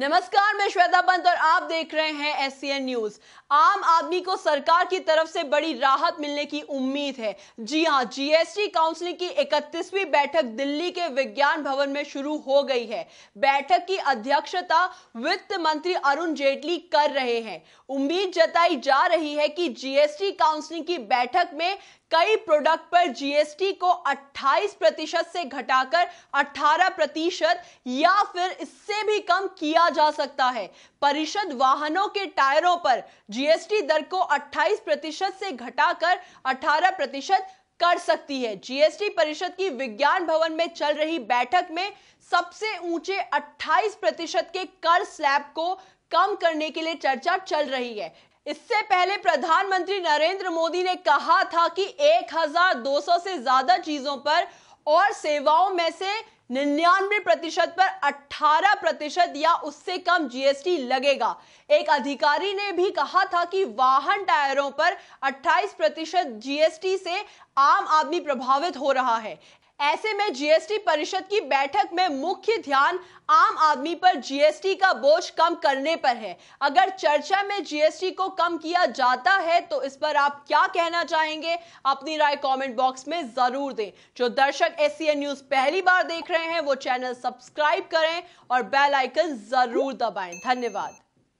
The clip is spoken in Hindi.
नमस्कार मैं श्वेता पंत और आप देख रहे हैं एस न्यूज आम आदमी को सरकार की तरफ से बड़ी राहत मिलने की उम्मीद है जी हाँ जीएसटी काउंसिल की 31वीं बैठक दिल्ली के विज्ञान भवन में शुरू हो गई है बैठक की अध्यक्षता वित्त मंत्री अरुण जेटली कर रहे हैं उम्मीद जताई जा रही है कि जीएसटी काउंसिल की बैठक में कई प्रोडक्ट पर जीएसटी को 28 प्रतिशत से घटाकर 18 प्रतिशत या फिर इससे भी कम किया किया जा सकता है परिषद वाहनों के टायरों पर जीएसटी दर को 28 प्रतिशत से घटाकर 18 प्रतिशत कर सकती है जीएसटी परिषद की विज्ञान भवन में चल रही बैठक में सबसे ऊंचे 28 प्रतिशत के कर स्लैब को कम करने के लिए चर्चा चल रही है इससे पहले प्रधानमंत्री नरेंद्र मोदी ने कहा था कि 1200 से ज्यादा चीजों पर और सेवाओं में से निन्यानवे प्रतिशत पर 18 प्रतिशत या उससे कम जीएसटी लगेगा एक अधिकारी ने भी कहा था कि वाहन टायरों पर 28 प्रतिशत जीएसटी से आम आदमी प्रभावित हो रहा है ऐसे में जीएसटी परिषद की बैठक में मुख्य ध्यान आम आदमी पर जीएसटी का बोझ कम करने पर है अगर चर्चा में जीएसटी को कम किया जाता है तो इस पर आप क्या कहना चाहेंगे अपनी राय कमेंट बॉक्स में जरूर दें जो दर्शक एस न्यूज पहली बार देख रहे हैं वो चैनल सब्सक्राइब करें और बेल आइकन जरूर दबाएं धन्यवाद